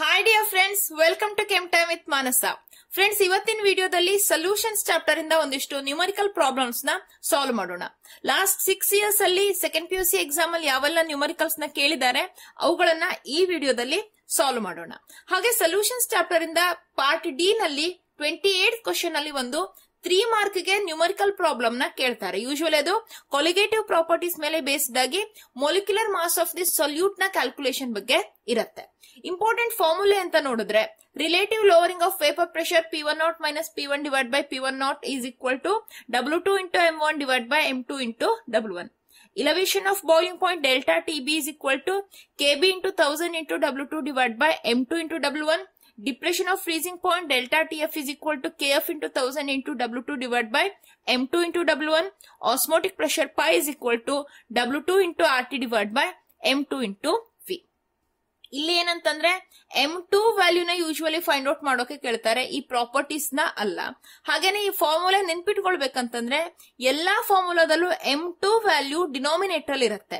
Hi dear friends welcome to chem time with Manasa friends ಇವತ್ತಿನ ವಿಡಿಯೋದಲ್ಲಿ solutions chapter ಇಂದ ಒಂದಿಷ್ಟು ನ್ಯೂಮರಿಕಲ್ ಪ್ರಾಬ್ಲಮ್ಸ್ ನ ಸಾಲ್ವ್ ಮಾಡೋಣ ಲಾಸ್ಟ್ ಸಿಕ್ಸ್ ಇಯರ್ಸ್ ಅಲ್ಲಿ second P U C exam ಅಲ್ಲಿ ಯಾವೆಲ್ಲ ನ್ಯೂಮರಿಕಲ್ಸ್ ನ ಕೇಳಿದ್ದಾರೆ ಅವುಗಳನ್ನ ಈ ವಿಡಿಯೋದಲ್ಲಿ ಸಾಲ್ವ್ ಮಾಡೋಣ ಹಾಗೆ ಸೊಲ್ಯೂಷನ್ಸ್ ಚಾಪ್ಟರ್ ಇಂದ ಪಾರ್ಟ್ ಡಿ ನಲ್ಲಿ ಟ್ವೆಂಟಿ ಏಟ್ ಕ್ವಶನ್ ಅಲ್ಲಿ ಒಂದು ತ್ರೀ ಮಾರ್ಕ್ ಗೆ ನ್ಯೂಮರಿಕಲ್ ಪ್ರಾಬ್ಲಮ್ ನ ಕೇಳ್ತಾರೆ ಯೂಶುವಲಿ ಅದು ಕೊಲಿಗೇಟಿವ್ ಪ್ರಾಪರ್ಟೀಸ್ ಮೇಲೆ ಬೇಸ್ಡ್ ಆಗಿ molecular mass of the solute ನ ಕ್ಯಾಲ್ಕುಲೇಷನ್ ಬಗ್ಗೆ ಇರುತ್ತೆ ಇಂಪಾರ್ಟೆಂಟ್ ಫಾರ್ಮುಲೆ ಅಂತ ನೋಡಿದ್ರೆ relative lowering of vapour pressure P one not minus P one divide by P one not is equal to W two into M one divide by M two into W one elevation of boiling point delta T B is equal to K B into thousand into W two divide by M two into W one Depression of freezing point delta Tf is equal to Kf into 1000 into W2 divided by M2 into W1. Osmotic pressure pi is equal to W2 into RT divided by M2 into ಇಲ್ಲಿ ಏನಂತಂದ್ರೆ M two ವ್ಯಾಲ್ಯೂನ usually find out ಮಾಡೋಕೆ ಕೇಳ್ತಾರೆ ಈ properties ನ ಅಲ್ಲ ಹಾಗೇನೆ ಈ ಫಾರ್ಮುಲಾ ನೆನ್ಪಿಟ್ಕೊಳ್ಬೇಕಂತಂದ್ರೆ ಎಲ್ಲಾ ಫಾರ್ಮುಲಾದಲ್ಲೂ ಎಂ ಟು ವ್ಯಾಲ್ಯೂ ಡಿನಾಮಿನೇಟರ್ ಅಲ್ಲಿ ಇರುತ್ತೆ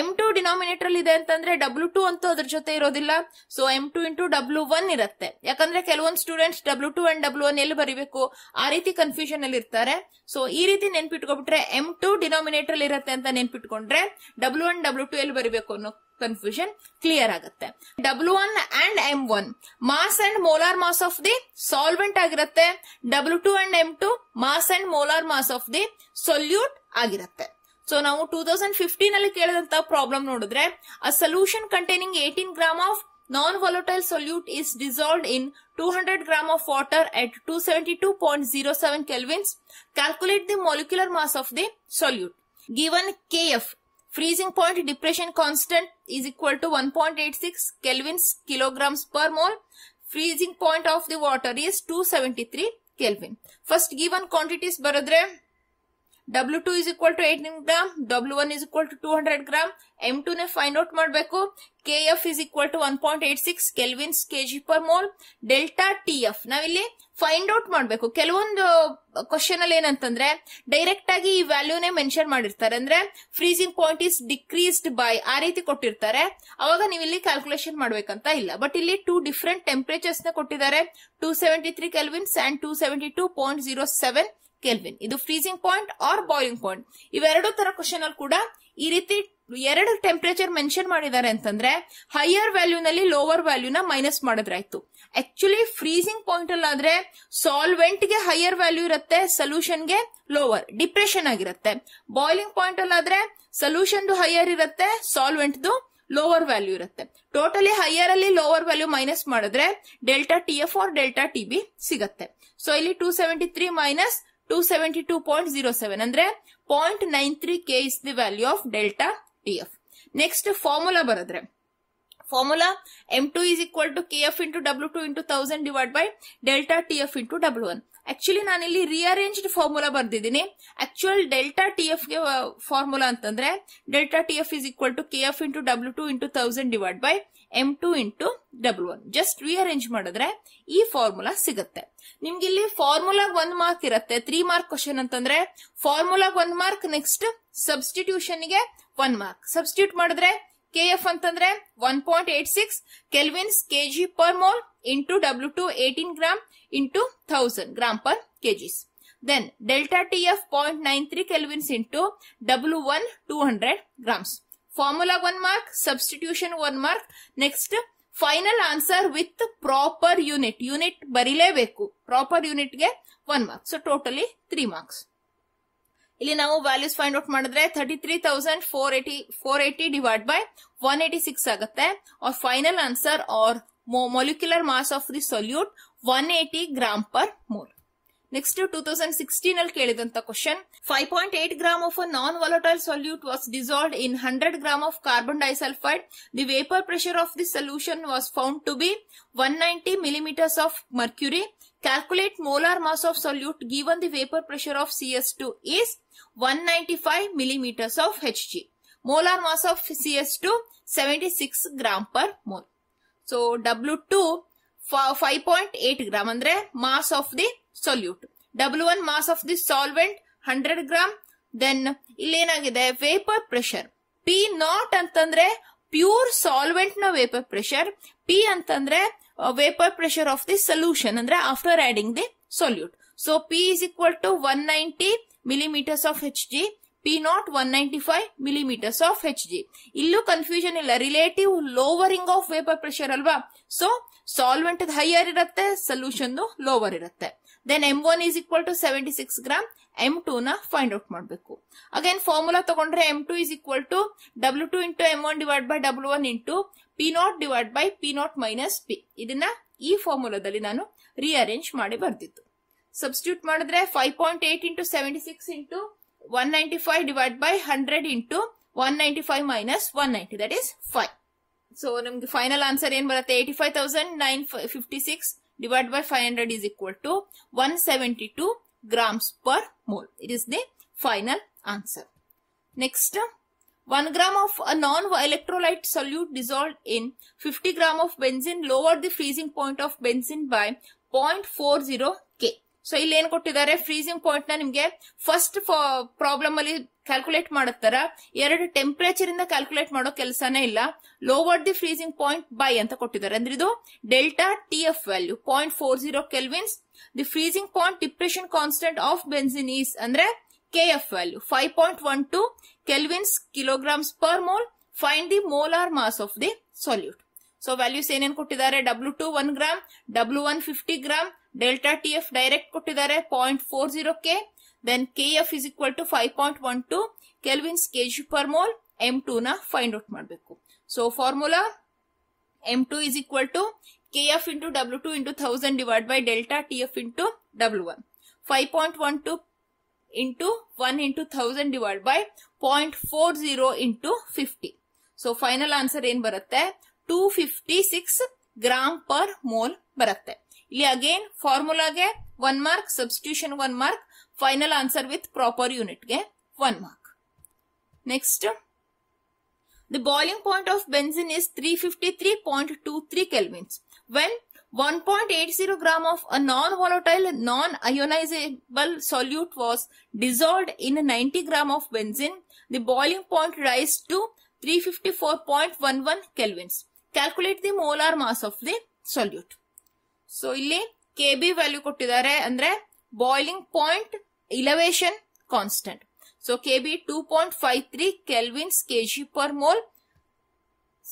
ಎಂ ಟು ಡಿನಾಮಿನೇಟರ್ ಇದೆ ಅಂತಂದ್ರೆ ಡಬ್ಲ್ಯೂ ಟು ಅಂತೂ ಅದ್ರ ಜೊತೆ ಇರೋದಿಲ್ಲ so M two into W one ಇರುತ್ತೆ ಯಾಕಂದ್ರೆ ಕೆಲವೊಂದು students W two and W one ಎಲ್ಲಿ ಬರೀಬೇಕು ಆ ರೀತಿ ಕನ್ಫ್ಯೂಷನ್ ಅಲ್ಲಿ ಇರ್ತಾರೆ ಸೊ ಈ ರೀತಿ ನೆನ್ಪಿಟ್ಕೊಬಿಟ್ರೆ ಎಂ ಟು ಡಿನಾಮಿನೇಟರ್ ಇರುತ್ತೆ ಅಂತ ನೆನ್ಪಿಟ್ಕೊಂಡ್ರೆ ಡಬ್ಲ್ಯೂ ಒನ್ ಡಬ್ಲ್ಯೂ ಟು ಎಲ್ಲಿ ಬರಬೇಕು ಅನ್ನೋ ಕನ್ಫ್ಯೂಷನ್ ಕ್ಲಿಯರ್ ಆಗುತ್ತೆ W one and M one mass and molar mass of the solvent ಆಗಿರುತ್ತೆ W two and M two mass and molar mass of the solute ಆಗಿರುತ್ತೆ so ನಾವು two thousand fifteen ಅಲ್ಲಿ ಕೇಳಿದಂತ problem ನೋಡಿದ್ರೆ a solution containing eighteen gram of Non-volatile solute is dissolved in 200 gram of water at 272.07 kelvins. Calculate the molecular mass of the solute. Given Kf, freezing point depression constant is equal to 1.86 kelvins kilograms per mole. Freezing point of the water is 273 kelvin. First given quantities, Baradre. W two to eight to W gram is one to two hundred gram gram, two ನೇ find out ಮಾಡಬೇಕು K F is to one point eight six kelvins K G per mole delta T F ನಾವಿಲ್ಲಿ find out ಮಾಡಬೇಕು ಕೆಲವೊಂದು question uh, ಅಲ್ಲಿ ಏನಂತಂದ್ರೆ direct ಆಗಿ ಈ ವ್ಯಾಲ್ಯೂನೇ mention ಮಾಡಿರ್ತಾರೆ ಅಂದ್ರೆ freezing point is decreased by ಆ ರೀತಿ ಕೊಟ್ಟಿರ್ತಾರೆ ಅವಾಗ ನೀವು ಇಲ್ಲಿ ಕ್ಯಾಲ್ಕುಲೇಷನ್ ಮಾಡ್ಬೇಕಂತ ಇಲ್ಲ ಬಟ್ ಇಲ್ಲಿ ಟೂ ಡಿಫ್ರೆಂಟ್ ಟೆಂಪರೇಚರ್ಸ್ ನ ಕೊಟ್ಟಿದ್ದಾರೆ two seventy three kelvins and two seventy two point zero seven kelvin ಇದು freezing point or boiling point ಇವೆರಡೂ ತರ ಕ್ವಶನ್ ಅಲ್ಲಿ ಕೂಡ ಈ ರೀತಿ ಎರಡು ಟೆಂಪರೇಚರ್ ಮೆನ್ಷನ್ ಮಾಡಿದ್ದಾರೆ ಅಂತಂದ್ರೆ ಹೈಯರ್ ವ್ಯಾಲ್ಯೂನಲ್ಲಿ ಲೋವರ್ ವ್ಯಾಲ್ಯೂನ ಮೈನಸ್ ಮಾಡಿದ್ರಾಯ್ತು ಆಕ್ಚುಲಿ ಫ್ರೀಸಿಂಗ್ ಪಾಯಿಂಟ್ ಅಲ್ಲಿ ಆದ್ರೆ ಸಾಲ್ವೆಂಟ್ ಗೆ ಹೈಯರ್ ವ್ಯಾಲ್ಯೂ ಇರುತ್ತೆ ಸೊಲ್ಯೂಷನ್ ಗೆ ಲೋವರ್ ಡಿಪ್ರೆಷನ್ ಆಗಿರುತ್ತೆ ಬಾಯ್ಲಿಂಗ್ ಪಾಯಿಂಟ್ ಅಲ್ಲಿ ಆದ್ರೆ ಸೊಲ್ಯೂಷನ್ ಹೈಯರ್ ಇರುತ್ತೆ ಸಾಲ್ವೆಂಟ್ ದು ಲೋವರ್ ವ್ಯಾಲ್ಯೂ ಇರುತ್ತೆ ಟೋಟಲಿ ಹೈಯರ್ ಅಲ್ಲಿ ಲೋವರ್ ವ್ಯಾಲ್ಯೂ ಮೈನಸ್ ಮಾಡಿದ್ರೆ delta T F or delta T B ಸಿಗುತ್ತೆ ಸೊ ಇಲ್ಲಿ two seventy three minus two seventy two point zero seven ಅಂದ್ರೆ point nine three K is the value of delta T F next formula ಬರದ್ರೆ formula M two is equal to K F into W two into thousand divide by delta T F into W one actually ನಾನಿಲ್ಲಿ rearranged formula ಬರ್ದಿದ್ದೀನಿ actual delta T F ಗೆ formula ಅಂತಂದ್ರೆ delta T F is equal to K F into W two into thousand divide by M two into W one just rearrange ಮಾಡಿದ್ರೆ ಈ formula ಸಿಗುತ್ತೆ ನಿಮ್ಗೆ ಇಲ್ಲಿ ಫಾರ್ಮುಲಾಗ್ ಒಂದ್ ಮಾರ್ಕ್ ಇರುತ್ತೆ ತ್ರೀ ಮಾರ್ಕ್ ಕ್ವಶನ್ ಅಂತಂದ್ರೆ ಫಾರ್ಮುಲಾಗ್ ಒಂದ್ ಮಾರ್ಕ್ ನೆಕ್ಸ್ಟ್ ಸಬ್ಸ್ಟಿಟ್ಯೂಷನ್ ಗೆ ಒನ್ ಮಾರ್ಕ್ ಸಬ್ಸ್ಟಿಟ್ಯೂಟ್ ಮಾಡಿದ್ರೆ ಕೆ ಎಫ್ ಅಂತಂದ್ರೆ one point eight six kelvins K G per mole into W two eighteen gram into 1000 gram per kgs. Then delta T of 0.93 kelvins into W1 200 grams. Formula 1 mark, substitution 1 mark. Next, final answer with proper unit unit ಬರೀಲೇಬೇಕು proper ಯೂನಿಟ್ಗೆ one marks so totally three marks ಇಲ್ಲಿ ನಾವು values find out ಮಾಡಿದ್ರೆ thirty three thousand four eighty four eighty divide by one eighty six ಆಗುತ್ತೆ or final answer or molecular mass of the solute 180 gram per mole. Next 2016 al question. 5.8 gram of a non-volatile solute was dissolved in 100 gram of carbon disulfide. The vapor pressure of the solution was found to be 190 millimeters of mercury. Calculate molar mass of solute given the vapor pressure of CS2 is 195 millimeters of Hg. Molar mass of CS2 76 gram per mole. So W2 five point eight gram ಅಂದ್ರೆ mass of the solute W one mass of the solvent hundred gram then ಇಲ್ಲೇನಾಗಿದೆ vapour pressure P nought ಅಂತಂದ್ರೆ pure solvent ನ vapour pressure P ಅಂತಂದ್ರೆ vapour pressure of the solution ಅಂದ್ರೆ after adding the solute so P is equal to one ninety millimetres of H G P nought one ninety five millimetres of H G ಇಲ್ಲೂ confusion ಇಲ್ಲ relative lowering of vapour pressure ಅಲ್ವಾ so solvent higher ಇರುತ್ತೆ solution lower ಇರುತ್ತೆ then M one is equal to seventy six gram M two ನ find out ಮಾಡಬೇಕು again formula ತಗೊಂಡ್ರೆ M two is equal to W two into M one divide by W one into P nought divide by P nought minus P ಇದನ್ನ ಈ ಫಾರ್ಮುಲಾದಲ್ಲಿ ನಾನು rearrange ಮಾಡಿ ಬರ್ದಿತ್ತು substitute ಮಾಡಿದ್ರೆ five point eight into seventy six into one ninety five divide by hundred into one ninety five minus one ninety that is five So, the final answer is 956 divided by 500 is equal to 172 grams per mole. It is the final answer. Next, 1 gram of a non-electrolyte solute dissolved in 50 gram of benzene lowered the freezing point of benzene by 0.40 K. So ಇಲ್ಲಿ ಏನ್ ಕೊಟ್ಟಿದ್ದಾರೆ freezing point ನ ನಿಮ್ಗೆ first problem ಅಲ್ಲಿ calculate ಮಾಡತ್ತಾರ ಎರಡು temperature ಇಂದ calculate ಮಾಡೋ ಕೆಲಸನೇ ಇಲ್ಲ lower the freezing point by ಅಂತ ಕೊಟ್ಟಿದ್ದಾರೆ ಅಂದ್ರೆ ಇದು delta T F value point four zero kelvins the freezing point depression constant of benzene ಅಂದ್ರೆ K F value five point one two kelvins kilograms per mole find the molar mass of the solute so values ಏನೇನ್ ಕೊಟ್ಟಿದ್ದಾರೆ W two one gram W one fifty gram delta T F direct ಕೊಟ್ಟಿದ್ದಾರೆ 0.40 K then KF = 5.12 kelvins KG per mole M2 ನ find out ಮಾಡಬೇಕು so formula M2 = KF * W2 * 1000 / delta TF * W1 5.12 * 1 * 1000 / 0.40 * 50 so final answer ಏನ್ ಬರುತ್ತೆ 256 gram per mole ಬರುತ್ತೆ ಇಲ್ಲಿ again ಫಾರ್ಮುಲಾಗೆ one mark substitution one mark final answer with proper ಯೂನಿಟ್ಗೆ one mark next the boiling point of benzene is three fifty three point two three kelvins when 1.80 gram of a non-volatile, non-ionizable solute was dissolved in 90 gram of benzene. The boiling point rise to 354.11 kelvins. Calculate the molar mass of the solute. So ಇಲ್ಲಿ K B value ಕೊಟ್ಟಿದ್ದಾರೆ ಅಂದ್ರೆ boiling point elevation constant so K B two point five three kelvins KG per mole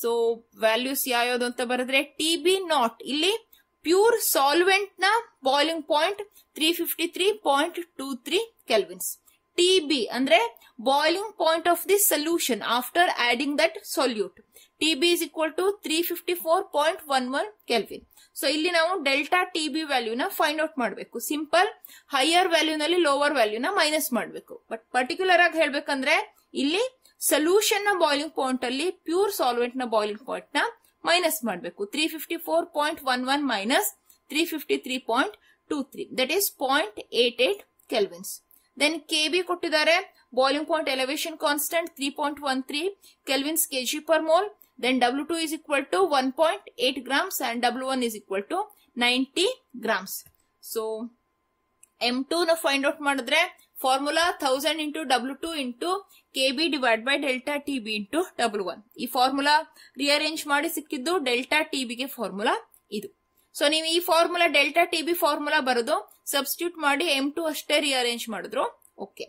so values ಯಾವ್ಯಾವ್ದು ಅಂತ ಬರೆದ್ರೆ T B nought ಇಲ್ಲಿ pure solvent ನ boiling point three fifty three point two three kelvins T ಅಂದ್ರೆ boiling point of the solution after adding that solute T B is equal to three fifty four point one one kelvin so ಇಲ್ಲಿ ನಾವು delta T B ವ್ಯಾಲ್ಯೂನ find out ಮಾಡಬೇಕು simple higher value ನಲ್ಲಿ lower ವ್ಯಾಲ್ಯೂನ minus ಮಾಡಬೇಕು but particular ಆಗಿ ಹೇಳ್ಬೇಕಂದ್ರೆ ಇಲ್ಲಿ ಸೊಲ್ಯೂಷನ್ ನ ಬಾಯ್ಲಿಂಗ್ ಪಾಯಿಂಟ್ ಅಲ್ಲಿ ಪ್ಯೂರ್ ಸಾಲ್ವೆಂಟ್ ನ ಬಾಯ್ಲಿಂಗ್ ಪಾಯಿಂಟ್ ನ ಮೈನಸ್ ಮಾಡಬೇಕು three fifty four point one one minus three fifty three point two three that is point eight eight kelvins then K B ಕೊಟ್ಟಿದ್ದಾರೆ boiling point elevation constant three point one three kelvins G per mole then W two is equal to one point eight grams and W one is equal to ninety grams so M two ನಾವು find out ಮಾಡಿದ್ರೆ formula thousand into W two into K B divide by delta T B into W one ಈ formula rearrange ಮಾಡಿ ಸಿಕ್ಕಿದ್ದು delta T ಬಿಗೆ formula ಇದು so ನೀವು ಈ formula delta T B formula ಬರೋದು ಸಬ್ಸ್ಟ್ಯೂಟ್ ಮಾಡಿ ಎಮ್ ಟು ಅಷ್ಟೇ ರಿಅರೇಂಜ್ ಮಾಡಿದ್ರು ಓಕೆ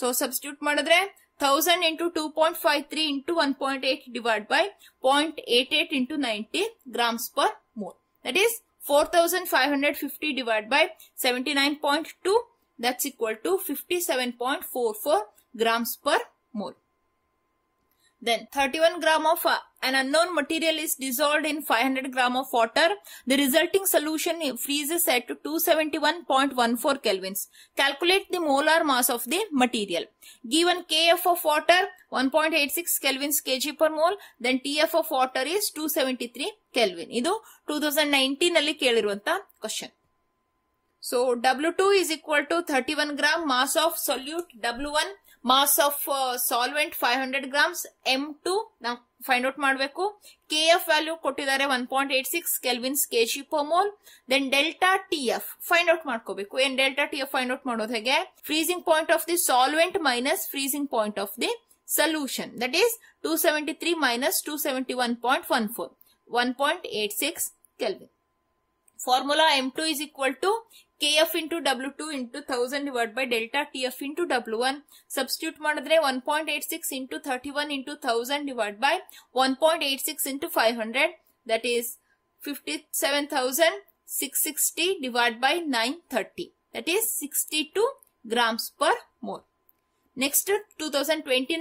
ಸೊ ಸಬ್ಸ್ಟಿಟ್ಯೂಟ್ ಮಾಡಿದ್ರೆ thousand into two point five three into one point eight divide by point eight eight into ninety grams per mole that is four thousand five hundred fifty divide by seventy nine point two that's equal to fifty seven point four four grams per mole Then 31 gram of uh, an unknown material is dissolved in 500 gram of water. The resulting solution freezes at 271.14 kelvins. Calculate the molar mass of the material. Given Kf of water 1.86 kelvins kg per mole. Then Tf of water is 273 kelvin. ಇದು 2019 ನಲ್ಲಿ ಕೇಳಿರುವಂತ question so W two is equal to thirty one gram mass of solute mass of solvent five hundred grams M two ನಾವು find out ಮಾಡಬೇಕು K F value ಕೊಟ್ಟಿದ್ದಾರೆ one point eight six kelvins K G per mole then delta T F find out ಮಾಡ್ಕೋಬೇಕು ಏನ್ delta T F find out ಮಾಡೋದು ಹೇಗೆ freezing point of the solvent minus freezing point of the solution that is two seventy three minus two seventy one point one four one point eight six kelvin formula M two is equal to kf into w2 into 1000 divided by delta tf into w1 substitute madidre 1.86 into 31 into 1000 divided by 1.86 into 500 that is 57660 divided by 930 that is 62 grams per mole Next, 2020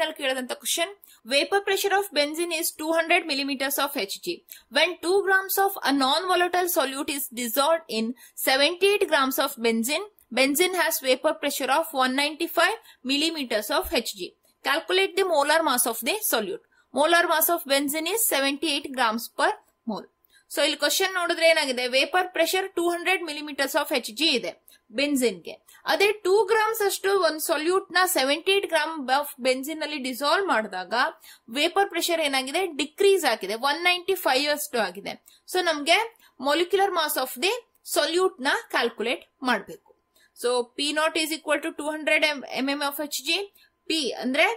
question. Vapor pressure of benzene is 200 millimeters of Hg. When 2 grams of a non-volatile solute is dissolved in 78 grams of benzene, benzene has vapor pressure of 195 millimeters of Hg. Calculate the molar mass of the solute. Molar mass of benzene is 78 grams per mole. So ಇಲ್ಲಿ question ನೋಡಿದ್ರೆ ಏನಾಗಿದೆ vapour pressure two hundred millimetres of H G ಇದೆ benzene ಗೆ ಅದೇ two grams ಅಷ್ಟು ಒಂದು solute ನ seventy eight gram of benzene ಅಲ್ಲಿ ಡಿಸಾಲ್ವ್ ಮಾಡಿದಾಗ ವೇಪರ್ ಪ್ರೆಷರ್ ಏನಾಗಿದೆ ಡಿಕ್ರೀಸ್ ಆಗಿದೆ ಒನ್ ನೈಂಟಿ ಫೈವ್ ಅಷ್ಟು ಆಗಿದೆ ಸೊ ನಮ್ಗೆ molecular mass of the solute ನ ಕ್ಯಾಲ್ಕುಲೇಟ್ ಮಾಡಬೇಕು so P nought is equal to two hundred M M of H G P ಅಂದ್ರೆ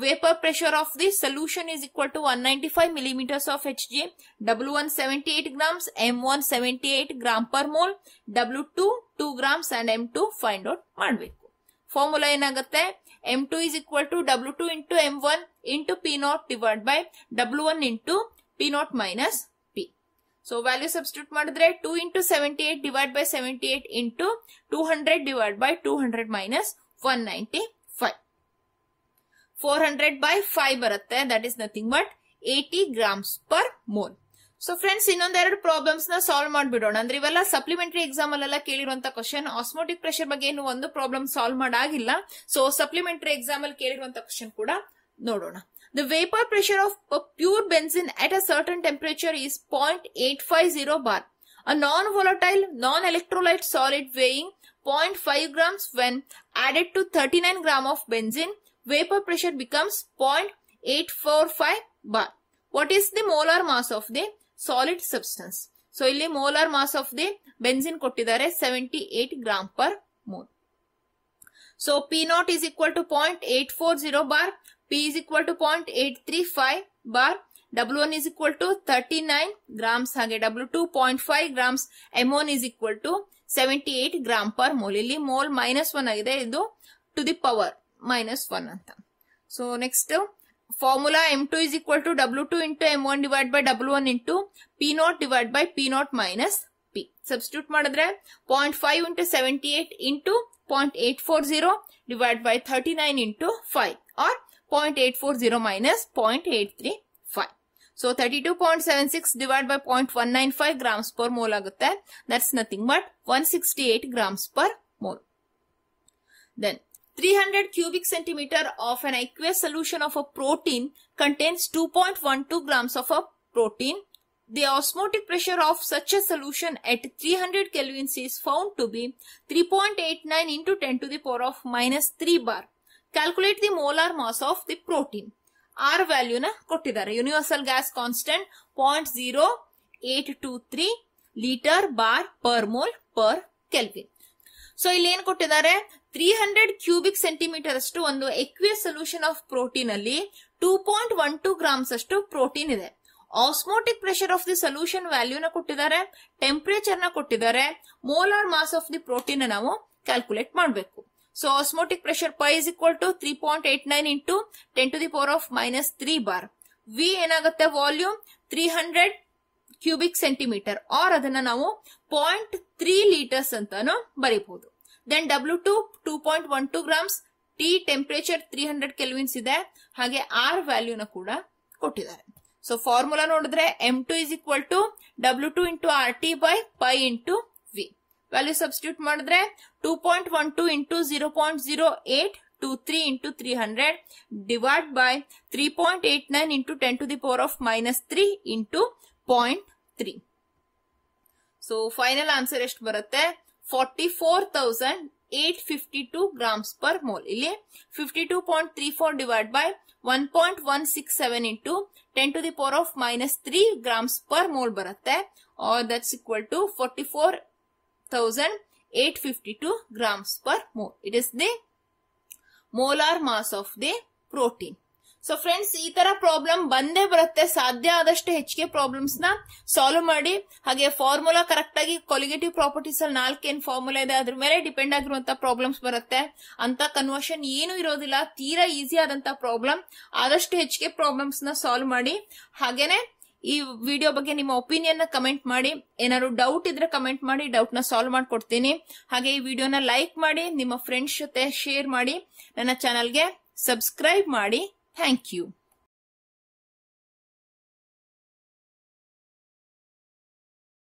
vapor pressure of the solution is equal to 195 millimeters of Hg, W1 78 grams, M1 78 gram per mole, W2 2 grams and M2 find out maadveku. Formula in agathe, M2 is equal to W2 into M1 into P0 divided by W1 into P0 minus P. So value substitute maadudre 2 into 78 divided by 78 into 200 divided by 200 minus 195. Four hundred by five ಬರುತ್ತೆ that is nothing but eighty grams per mole so friends ಇನ್ನೊಂದೆರಡು problems ನ solve ಮಾಡ್ಬಿಡೋಣ ಅಂದ್ರೆ ಇವೆಲ್ಲ supplementary exam ಅಲ್ಲೆಲ್ಲ ಕೇಳಿರುವಂತ question osmotic pressure ಬಗ್ಗೆ ಏನು ಒಂದು ಪ್ರಾಬ್ಲಮ್ ಸಾಲ್ವ್ ಮಾಡಾಗಿಲ್ಲ ಸೊ ಸಪ್ಲಿಮೆಂಟರಿ ಎಕ್ಸಾಮ್ ಅಲ್ಲಿ ಕೇಳಿರುವಂತ ಕ್ವಶನ್ ಕೂಡ ನೋಡೋಣ the vapour pressure of pure benzene at a certain temperature is point eight five zero bar a non volatile non electrolyte solid weighing point five grams when added to thirty nine gram of benzene vapour pressure becomes point pressure four five bar what is the molar mass of the solid substance so ಇಲ್ಲಿ molar mass of the benzene ಕೊಟ್ಟಿದ್ದಾರೆ seventy eight gram per mole so P nought is equal to point eight four zero bar P is equal to point eight three five bar W one is equal to thirty nine grams ಹಾಗೆ W two point five grams M one is equal to seventy eight gram per mole ಇಲ್ಲಿ mole minus one ಆಗಿದೆ ಇದು to the power minus one ಅಂತ so next formula M two is equal to two into M one divide by ಲ್ಯೂ one into P nought divide by P nought minus P substitute ಮಾಡಿದ್ರೆ into five eight four zero minus six divide by point one five grams per mole ಆಗುತ್ತೆ that's nothing but one sixty eight grams per then 300 cubic centimeter of an aqueous solution of a protein contains 2.12 grams of a protein. The osmotic pressure of such a solution at 300 Kelvin is found to be 3.89 into 10 to the power of minus 3 bar. Calculate the molar mass of the protein. R value na ಕೊಟ್ಟಿದ್ದಾರೆ universal universal gas constant 0.0823 liter bar per mole per kelvin. So ಇಲ್ಲಿ ಏನ್ ಕೊಟ್ಟಿದ್ದಾರೆ three hundred cubic centimetre ಅಷ್ಟು ಒಂದು aqueous solution of protein ಅಲ್ಲಿ two point one two grams ಅಷ್ಟು protein ಇದೆ osmotic pressure of the solution ವ್ಯಾಲ್ಯೂನ ಕೊಟ್ಟಿದ್ದಾರೆ ಟೆಂಪರೇಚರ್ ನ ಕೊಟ್ಟಿದ್ದಾರೆ molar mass of the protein ನಾವು ಕ್ಯಾಲ್ಕುಲೇಟ್ ಮಾಡಬೇಕು so osmotic pressure pi is equal to three point eight nine into ten to the power of minus three bar V ಏನಾಗುತ್ತೆ volume three hundred cubic centimetre or ಅದನ್ನ ನಾವು point three litres ಅಂತಾನು ಬರೀಬಹುದು then W two two point one two grams T temperature three hundred kelvins ಇದೆ ಹಾಗೆ R ವ್ಯಾಲ್ಯೂನ ಕೂಡ ಕೊಟ್ಟಿದ್ದಾರೆ ಸೊ ಫಾರ್ಮುಲಾ ನೋಡಿದ್ರೆ M two is equal to W two into R T by pi into V value substitute ಮಾಡಿದ್ರೆ two point one two into zero point zero eight two three into three hundred divide by three point eight nine into ten to the power of minus three into point three. So final answer ಎಷ್ಟು ಬರುತ್ತೆ forty four thousand eight fifty two grams per mole ಇಲ್ಲಿ fifty two point three four divide by one point one six seven into ten to the power of minus three grams per mole ಬರುತ್ತೆ or that's equal to forty four thousand eight fifty two grams per mole it is the molar mass of the protein. So friends ಈ ತರ problem ಬಂದೇ ಬರುತ್ತೆ ಸಾಧ್ಯ ಆದಷ್ಟು ಹೆಚ್ಚಿಗೆ problems ನ solve ಮಾಡಿ ಹಾಗೆ ಫಾರ್ಮುಲಾ ಕರೆಕ್ಟ್ ಆಗಿ ಕೊಲಿಗೇಟಿವ್ ಪ್ರಾಪರ್ಟೀಸ್ ಅಲ್ಲಿ ನಾಲ್ಕೇನ್ ಫಾರ್ಮುಲಾ ಇದೆ ಅದ್ರ ಮೇಲೆ ಡಿಪೆಂಡ್ ಆಗಿರುವಂತ ಪ್ರಾಬ್ಲಮ್ಸ್ ಬರುತ್ತೆ ಅಂತ ಕನ್ವರ್ಷನ್ ಏನು ಇರೋದಿಲ್ಲ ತೀರಾ ಈಸಿ ಆದಂತ ಪ್ರಾಬ್ಲಮ್ ಆದಷ್ಟು ಹೆಚ್ಚಿಗೆ ಪ್ರಾಬ್ಲಮ್ಸ್ ನ ಸಾಲ್ವ್ ಮಾಡಿ ಹಾಗೇನೆ ಈ ವಿಡಿಯೋ ಬಗ್ಗೆ ನಿಮ್ಮ ಒಪಿನಿಯನ್ ನ ಕಮೆಂಟ್ ಮಾಡಿ ಏನಾದ್ರು ಡೌಟ್ ಇದ್ರೆ ಕಮೆಂಟ್ ಮಾಡಿ ಡೌಟ್ ನ ಸಾಲ್ವ್ ಮಾಡ್ಕೊಡ್ತೀನಿ ಹಾಗೆ ಈ ವಿಡಿಯೋನ ಲೈಕ್ ಮಾಡಿ ನಿಮ್ಮ ಫ್ರೆಂಡ್ಸ್ ಜೊತೆ ಶೇರ್ ಮಾಡಿ ನನ್ನ ಚಾನಲ್ಗೆ ಸಬ್ಸ್ಕ್ರೈಬ್ ಮಾಡಿ Thank you.